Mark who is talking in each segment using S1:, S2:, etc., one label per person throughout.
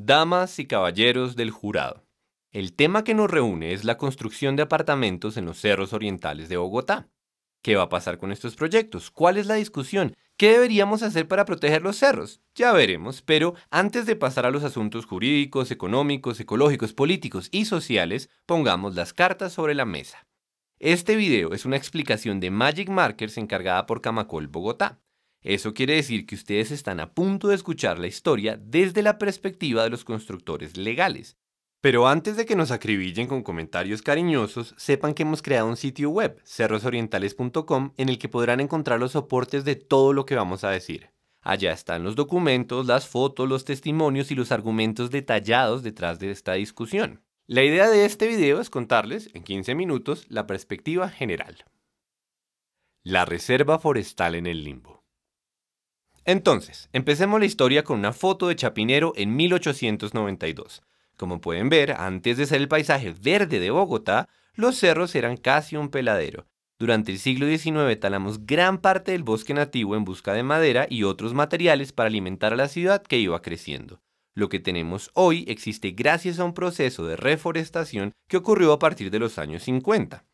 S1: Damas y caballeros del jurado, el tema que nos reúne es la construcción de apartamentos en los cerros orientales de Bogotá. ¿Qué va a pasar con estos proyectos? ¿Cuál es la discusión? ¿Qué deberíamos hacer para proteger los cerros? Ya veremos, pero antes de pasar a los asuntos jurídicos, económicos, ecológicos, políticos y sociales, pongamos las cartas sobre la mesa. Este video es una explicación de Magic Markers encargada por Camacol Bogotá. Eso quiere decir que ustedes están a punto de escuchar la historia desde la perspectiva de los constructores legales. Pero antes de que nos acribillen con comentarios cariñosos, sepan que hemos creado un sitio web, cerrosorientales.com, en el que podrán encontrar los soportes de todo lo que vamos a decir. Allá están los documentos, las fotos, los testimonios y los argumentos detallados detrás de esta discusión. La idea de este video es contarles, en 15 minutos, la perspectiva general. La Reserva Forestal en el Limbo. Entonces, empecemos la historia con una foto de Chapinero en 1892. Como pueden ver, antes de ser el paisaje verde de Bogotá, los cerros eran casi un peladero. Durante el siglo XIX talamos gran parte del bosque nativo en busca de madera y otros materiales para alimentar a la ciudad que iba creciendo. Lo que tenemos hoy existe gracias a un proceso de reforestación que ocurrió a partir de los años 50.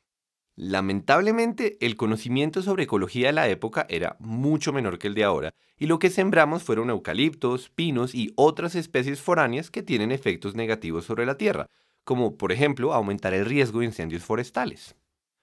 S1: Lamentablemente, el conocimiento sobre ecología de la época era mucho menor que el de ahora, y lo que sembramos fueron eucaliptos, pinos y otras especies foráneas que tienen efectos negativos sobre la tierra, como por ejemplo aumentar el riesgo de incendios forestales.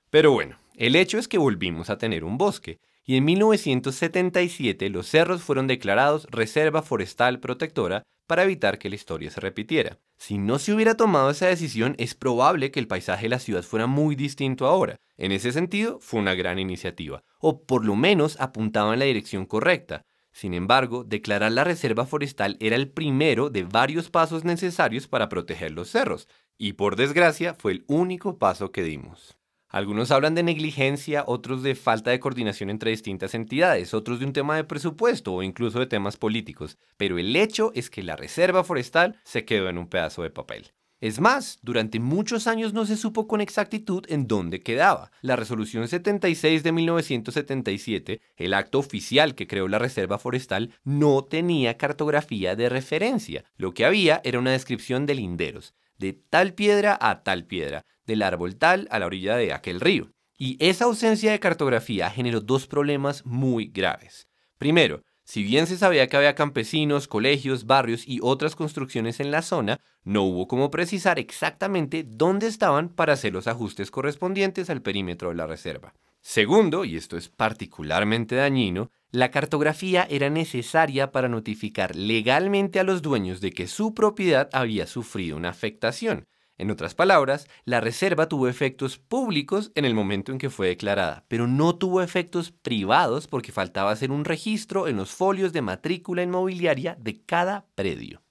S1: Pero bueno, el hecho es que volvimos a tener un bosque, y en 1977 los cerros fueron declarados Reserva Forestal Protectora para evitar que la historia se repitiera. Si no se hubiera tomado esa decisión, es probable que el paisaje de la ciudad fuera muy distinto ahora. En ese sentido, fue una gran iniciativa, o por lo menos apuntaba en la dirección correcta. Sin embargo, declarar la reserva forestal era el primero de varios pasos necesarios para proteger los cerros, y por desgracia fue el único paso que dimos. Algunos hablan de negligencia, otros de falta de coordinación entre distintas entidades, otros de un tema de presupuesto o incluso de temas políticos, pero el hecho es que la reserva forestal se quedó en un pedazo de papel. Es más, durante muchos años no se supo con exactitud en dónde quedaba. La resolución 76 de 1977, el acto oficial que creó la Reserva Forestal, no tenía cartografía de referencia. Lo que había era una descripción de linderos, de tal piedra a tal piedra, el árbol tal a la orilla de aquel río. Y esa ausencia de cartografía generó dos problemas muy graves. Primero, si bien se sabía que había campesinos, colegios, barrios y otras construcciones en la zona, no hubo cómo precisar exactamente dónde estaban para hacer los ajustes correspondientes al perímetro de la reserva. Segundo, y esto es particularmente dañino, la cartografía era necesaria para notificar legalmente a los dueños de que su propiedad había sufrido una afectación, en otras palabras, la reserva tuvo efectos públicos en el momento en que fue declarada, pero no tuvo efectos privados porque faltaba hacer un registro en los folios de matrícula inmobiliaria de cada predio.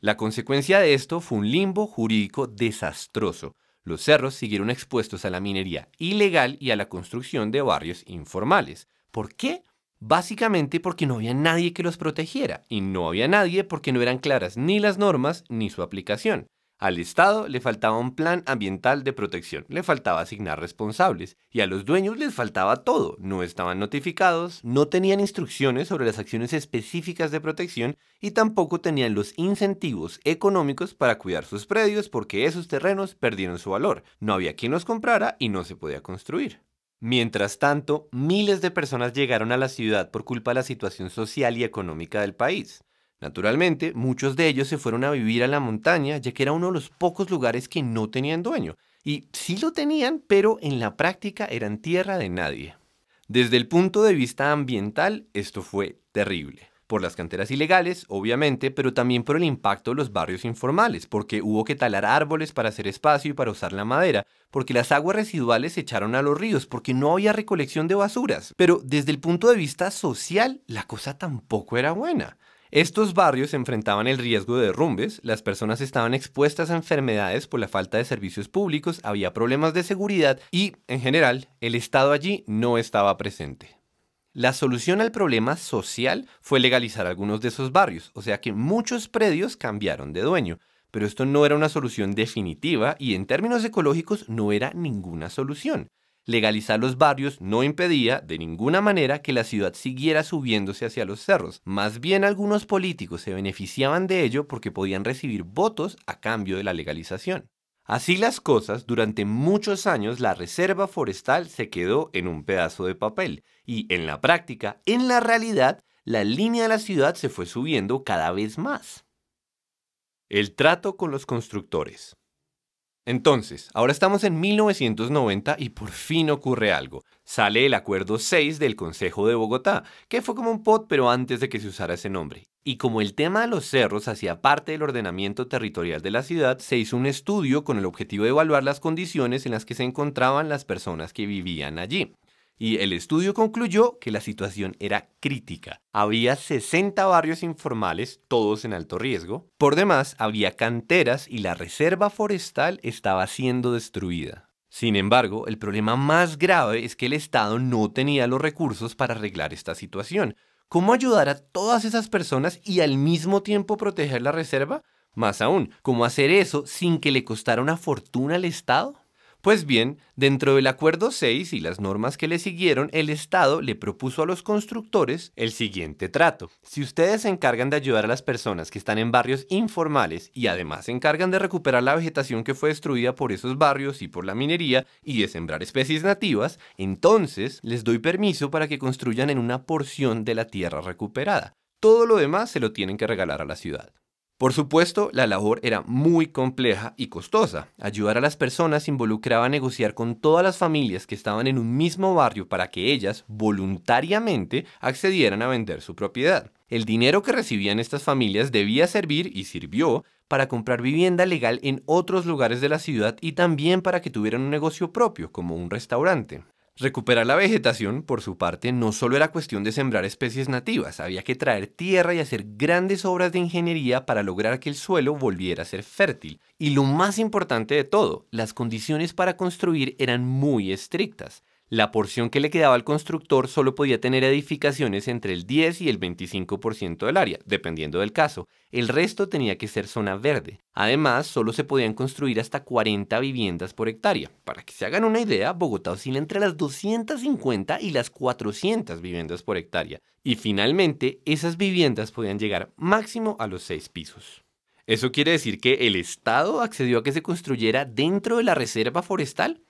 S1: La consecuencia de esto fue un limbo jurídico desastroso. Los cerros siguieron expuestos a la minería ilegal y a la construcción de barrios informales. ¿Por qué? Básicamente porque no había nadie que los protegiera y no había nadie porque no eran claras ni las normas ni su aplicación. Al Estado le faltaba un plan ambiental de protección, le faltaba asignar responsables, y a los dueños les faltaba todo, no estaban notificados, no tenían instrucciones sobre las acciones específicas de protección y tampoco tenían los incentivos económicos para cuidar sus predios porque esos terrenos perdieron su valor, no había quien los comprara y no se podía construir. Mientras tanto, miles de personas llegaron a la ciudad por culpa de la situación social y económica del país. Naturalmente, muchos de ellos se fueron a vivir a la montaña, ya que era uno de los pocos lugares que no tenían dueño. Y sí lo tenían, pero en la práctica eran tierra de nadie. Desde el punto de vista ambiental, esto fue terrible. Por las canteras ilegales, obviamente, pero también por el impacto de los barrios informales, porque hubo que talar árboles para hacer espacio y para usar la madera, porque las aguas residuales se echaron a los ríos, porque no había recolección de basuras. Pero desde el punto de vista social, la cosa tampoco era buena. Estos barrios enfrentaban el riesgo de derrumbes, las personas estaban expuestas a enfermedades por la falta de servicios públicos, había problemas de seguridad y, en general, el Estado allí no estaba presente. La solución al problema social fue legalizar algunos de esos barrios, o sea que muchos predios cambiaron de dueño, pero esto no era una solución definitiva y en términos ecológicos no era ninguna solución legalizar los barrios no impedía de ninguna manera que la ciudad siguiera subiéndose hacia los cerros. Más bien algunos políticos se beneficiaban de ello porque podían recibir votos a cambio de la legalización. Así las cosas, durante muchos años la reserva forestal se quedó en un pedazo de papel y en la práctica, en la realidad, la línea de la ciudad se fue subiendo cada vez más. El trato con los constructores. Entonces, ahora estamos en 1990 y por fin ocurre algo. Sale el Acuerdo 6 del Consejo de Bogotá, que fue como un POT pero antes de que se usara ese nombre. Y como el tema de los cerros hacía parte del ordenamiento territorial de la ciudad, se hizo un estudio con el objetivo de evaluar las condiciones en las que se encontraban las personas que vivían allí y el estudio concluyó que la situación era crítica. Había 60 barrios informales, todos en alto riesgo. Por demás, había canteras y la reserva forestal estaba siendo destruida. Sin embargo, el problema más grave es que el Estado no tenía los recursos para arreglar esta situación. ¿Cómo ayudar a todas esas personas y al mismo tiempo proteger la reserva? Más aún, ¿cómo hacer eso sin que le costara una fortuna al Estado? Pues bien, dentro del Acuerdo 6 y las normas que le siguieron, el Estado le propuso a los constructores el siguiente trato. Si ustedes se encargan de ayudar a las personas que están en barrios informales y además se encargan de recuperar la vegetación que fue destruida por esos barrios y por la minería y de sembrar especies nativas, entonces les doy permiso para que construyan en una porción de la tierra recuperada. Todo lo demás se lo tienen que regalar a la ciudad. Por supuesto, la labor era muy compleja y costosa. Ayudar a las personas involucraba negociar con todas las familias que estaban en un mismo barrio para que ellas voluntariamente accedieran a vender su propiedad. El dinero que recibían estas familias debía servir y sirvió para comprar vivienda legal en otros lugares de la ciudad y también para que tuvieran un negocio propio, como un restaurante. Recuperar la vegetación, por su parte, no solo era cuestión de sembrar especies nativas, había que traer tierra y hacer grandes obras de ingeniería para lograr que el suelo volviera a ser fértil. Y lo más importante de todo, las condiciones para construir eran muy estrictas la porción que le quedaba al constructor solo podía tener edificaciones entre el 10 y el 25% del área, dependiendo del caso. El resto tenía que ser zona verde. Además, solo se podían construir hasta 40 viviendas por hectárea. Para que se hagan una idea, Bogotá oscila entre las 250 y las 400 viviendas por hectárea. Y finalmente, esas viviendas podían llegar máximo a los 6 pisos. Eso quiere decir que el Estado accedió a que se construyera dentro de la reserva forestal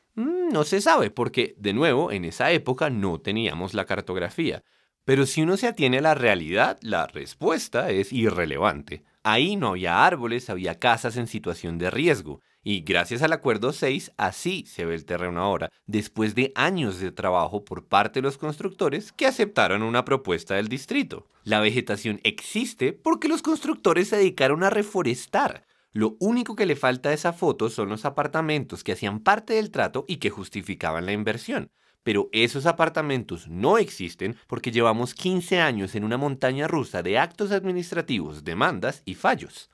S1: no se sabe, porque de nuevo, en esa época no teníamos la cartografía. Pero si uno se atiene a la realidad, la respuesta es irrelevante. Ahí no había árboles, había casas en situación de riesgo. Y gracias al Acuerdo 6, así se ve el terreno ahora, después de años de trabajo por parte de los constructores que aceptaron una propuesta del distrito. La vegetación existe porque los constructores se dedicaron a reforestar, lo único que le falta a esa foto son los apartamentos que hacían parte del trato y que justificaban la inversión. Pero esos apartamentos no existen porque llevamos 15 años en una montaña rusa de actos administrativos, demandas y fallos.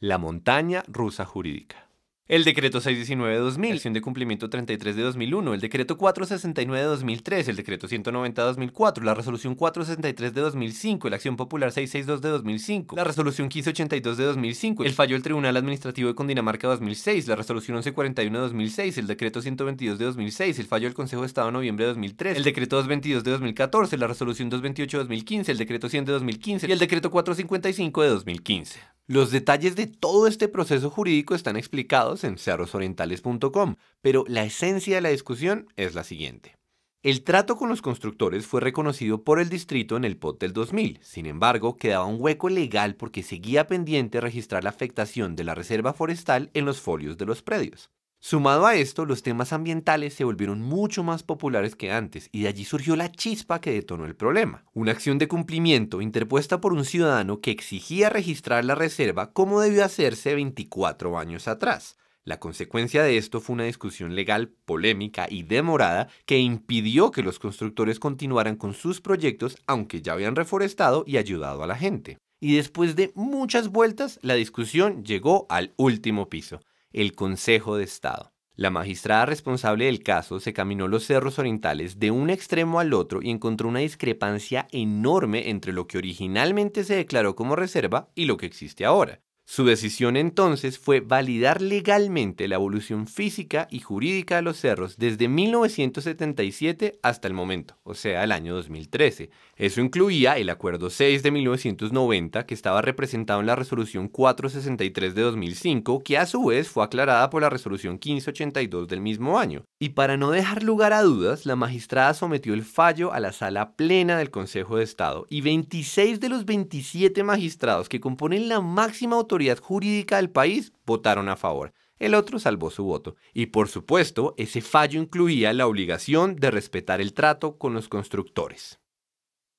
S1: La montaña rusa jurídica. El decreto 619 de 2000, acción de cumplimiento 33 de 2001, el decreto 469 de 2003, el decreto 190 de 2004, la resolución 463 de 2005, la acción popular 662 de 2005, la resolución 1582 de 2005, el fallo del Tribunal Administrativo de Condinamarca 2006, la resolución 1141 de 2006, el decreto 122 de 2006, el fallo del Consejo de Estado de noviembre de 2003, el decreto 222 de 2014, la resolución 228 de 2015, el decreto 100 de 2015 y el decreto 455 de 2015. Los detalles de todo este proceso jurídico están explicados en cerrosorientales.com, pero la esencia de la discusión es la siguiente. El trato con los constructores fue reconocido por el distrito en el POT del 2000, sin embargo, quedaba un hueco legal porque seguía pendiente registrar la afectación de la reserva forestal en los folios de los predios. Sumado a esto, los temas ambientales se volvieron mucho más populares que antes y de allí surgió la chispa que detonó el problema. Una acción de cumplimiento interpuesta por un ciudadano que exigía registrar la reserva como debió hacerse 24 años atrás. La consecuencia de esto fue una discusión legal polémica y demorada que impidió que los constructores continuaran con sus proyectos aunque ya habían reforestado y ayudado a la gente. Y después de muchas vueltas, la discusión llegó al último piso el Consejo de Estado. La magistrada responsable del caso se caminó los cerros orientales de un extremo al otro y encontró una discrepancia enorme entre lo que originalmente se declaró como reserva y lo que existe ahora. Su decisión entonces fue validar legalmente la evolución física y jurídica de los cerros desde 1977 hasta el momento, o sea, el año 2013. Eso incluía el Acuerdo 6 de 1990, que estaba representado en la Resolución 463 de 2005, que a su vez fue aclarada por la Resolución 1582 del mismo año. Y para no dejar lugar a dudas, la magistrada sometió el fallo a la sala plena del Consejo de Estado y 26 de los 27 magistrados que componen la máxima autoridad autoridad jurídica del país votaron a favor. El otro salvó su voto. Y por supuesto, ese fallo incluía la obligación de respetar el trato con los constructores.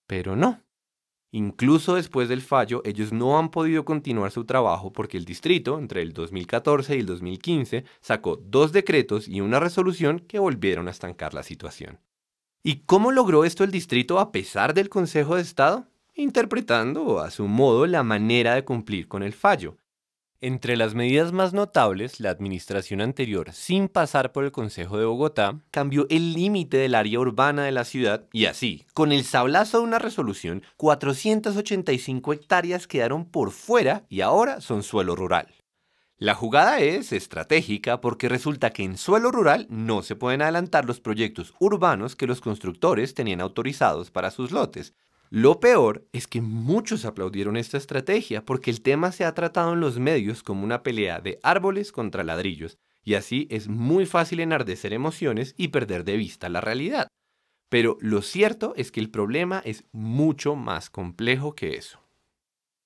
S1: Pero no. Incluso después del fallo, ellos no han podido continuar su trabajo porque el distrito, entre el 2014 y el 2015, sacó dos decretos y una resolución que volvieron a estancar la situación. ¿Y cómo logró esto el distrito a pesar del Consejo de Estado? interpretando a su modo la manera de cumplir con el fallo. Entre las medidas más notables, la administración anterior, sin pasar por el Consejo de Bogotá, cambió el límite del área urbana de la ciudad y así, con el sablazo de una resolución, 485 hectáreas quedaron por fuera y ahora son suelo rural. La jugada es estratégica porque resulta que en suelo rural no se pueden adelantar los proyectos urbanos que los constructores tenían autorizados para sus lotes, lo peor es que muchos aplaudieron esta estrategia porque el tema se ha tratado en los medios como una pelea de árboles contra ladrillos, y así es muy fácil enardecer emociones y perder de vista la realidad. Pero lo cierto es que el problema es mucho más complejo que eso.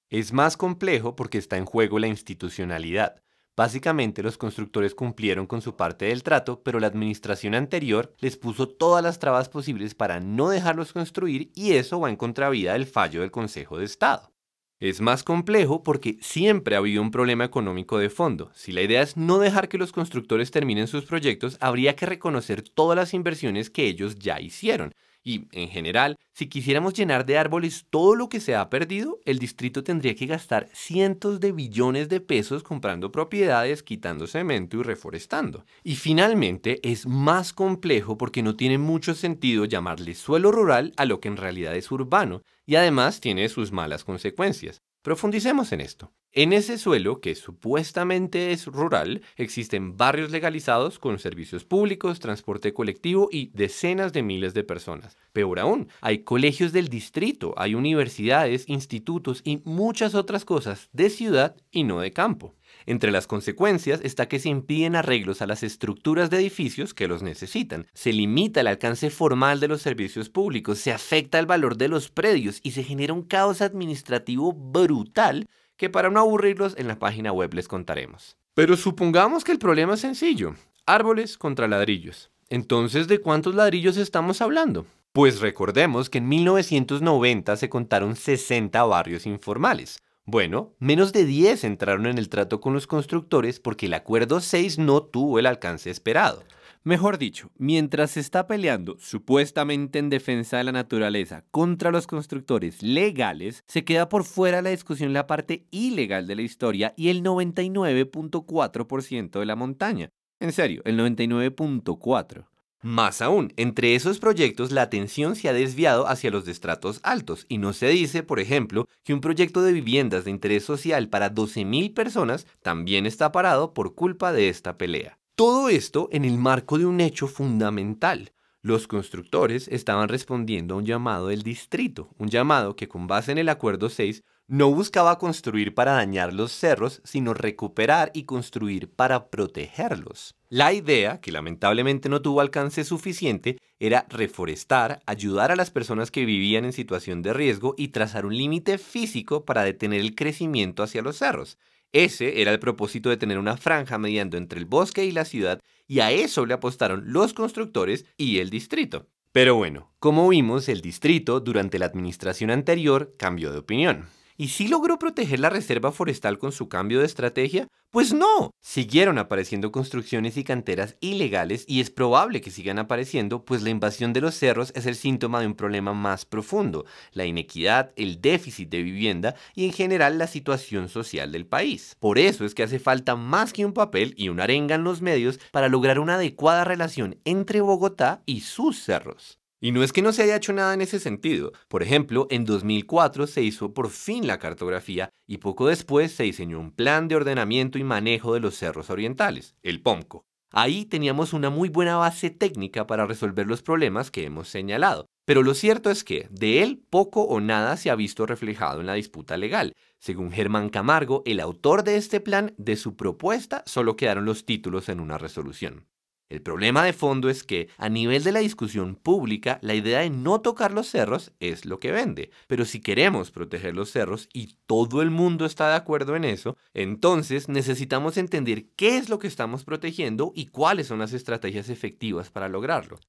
S1: Es más complejo porque está en juego la institucionalidad, Básicamente los constructores cumplieron con su parte del trato, pero la administración anterior les puso todas las trabas posibles para no dejarlos construir y eso va en contravida del fallo del Consejo de Estado. Es más complejo porque siempre ha habido un problema económico de fondo. Si la idea es no dejar que los constructores terminen sus proyectos, habría que reconocer todas las inversiones que ellos ya hicieron. Y, en general, si quisiéramos llenar de árboles todo lo que se ha perdido, el distrito tendría que gastar cientos de billones de pesos comprando propiedades, quitando cemento y reforestando. Y finalmente, es más complejo porque no tiene mucho sentido llamarle suelo rural a lo que en realidad es urbano, y además tiene sus malas consecuencias. Profundicemos en esto. En ese suelo, que supuestamente es rural, existen barrios legalizados con servicios públicos, transporte colectivo y decenas de miles de personas. Peor aún, hay colegios del distrito, hay universidades, institutos y muchas otras cosas de ciudad y no de campo. Entre las consecuencias está que se impiden arreglos a las estructuras de edificios que los necesitan, se limita el alcance formal de los servicios públicos, se afecta el valor de los predios y se genera un caos administrativo brutal que para no aburrirlos en la página web les contaremos. Pero supongamos que el problema es sencillo. Árboles contra ladrillos. Entonces, ¿de cuántos ladrillos estamos hablando? Pues recordemos que en 1990 se contaron 60 barrios informales. Bueno, menos de 10 entraron en el trato con los constructores porque el acuerdo 6 no tuvo el alcance esperado. Mejor dicho, mientras se está peleando supuestamente en defensa de la naturaleza contra los constructores legales, se queda por fuera la discusión la parte ilegal de la historia y el 99.4% de la montaña. En serio, el 99.4%. Más aún, entre esos proyectos la atención se ha desviado hacia los estratos altos y no se dice, por ejemplo, que un proyecto de viviendas de interés social para 12.000 personas también está parado por culpa de esta pelea. Todo esto en el marco de un hecho fundamental. Los constructores estaban respondiendo a un llamado del distrito, un llamado que con base en el Acuerdo 6 no buscaba construir para dañar los cerros, sino recuperar y construir para protegerlos. La idea, que lamentablemente no tuvo alcance suficiente, era reforestar, ayudar a las personas que vivían en situación de riesgo y trazar un límite físico para detener el crecimiento hacia los cerros. Ese era el propósito de tener una franja mediando entre el bosque y la ciudad, y a eso le apostaron los constructores y el distrito. Pero bueno, como vimos, el distrito durante la administración anterior cambió de opinión. ¿Y si logró proteger la reserva forestal con su cambio de estrategia? Pues no, siguieron apareciendo construcciones y canteras ilegales y es probable que sigan apareciendo, pues la invasión de los cerros es el síntoma de un problema más profundo, la inequidad, el déficit de vivienda y en general la situación social del país. Por eso es que hace falta más que un papel y una arenga en los medios para lograr una adecuada relación entre Bogotá y sus cerros. Y no es que no se haya hecho nada en ese sentido. Por ejemplo, en 2004 se hizo por fin la cartografía y poco después se diseñó un plan de ordenamiento y manejo de los cerros orientales, el POMCO. Ahí teníamos una muy buena base técnica para resolver los problemas que hemos señalado. Pero lo cierto es que de él poco o nada se ha visto reflejado en la disputa legal. Según Germán Camargo, el autor de este plan, de su propuesta solo quedaron los títulos en una resolución. El problema de fondo es que, a nivel de la discusión pública, la idea de no tocar los cerros es lo que vende. Pero si queremos proteger los cerros y todo el mundo está de acuerdo en eso, entonces necesitamos entender qué es lo que estamos protegiendo y cuáles son las estrategias efectivas para lograrlo.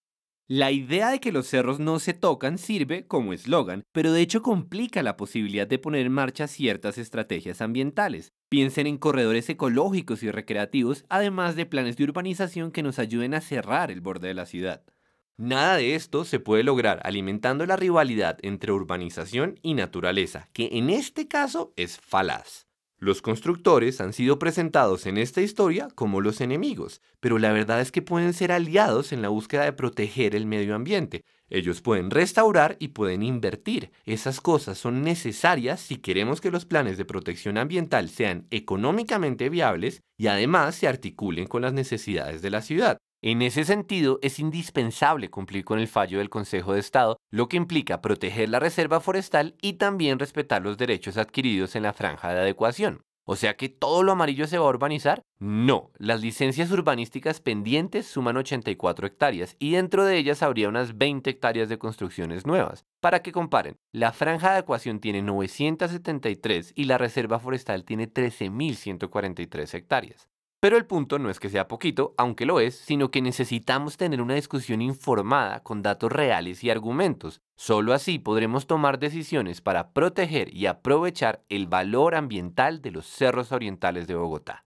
S1: La idea de que los cerros no se tocan sirve como eslogan, pero de hecho complica la posibilidad de poner en marcha ciertas estrategias ambientales. Piensen en corredores ecológicos y recreativos, además de planes de urbanización que nos ayuden a cerrar el borde de la ciudad. Nada de esto se puede lograr alimentando la rivalidad entre urbanización y naturaleza, que en este caso es falaz. Los constructores han sido presentados en esta historia como los enemigos, pero la verdad es que pueden ser aliados en la búsqueda de proteger el medio ambiente. Ellos pueden restaurar y pueden invertir. Esas cosas son necesarias si queremos que los planes de protección ambiental sean económicamente viables y además se articulen con las necesidades de la ciudad. En ese sentido, es indispensable cumplir con el fallo del Consejo de Estado, lo que implica proteger la reserva forestal y también respetar los derechos adquiridos en la franja de adecuación. O sea que todo lo amarillo se va a urbanizar. No, las licencias urbanísticas pendientes suman 84 hectáreas y dentro de ellas habría unas 20 hectáreas de construcciones nuevas. Para que comparen, la franja de adecuación tiene 973 y la reserva forestal tiene 13.143 hectáreas. Pero el punto no es que sea poquito, aunque lo es, sino que necesitamos tener una discusión informada con datos reales y argumentos. Solo así podremos tomar decisiones para proteger y aprovechar el valor ambiental de los cerros orientales de Bogotá.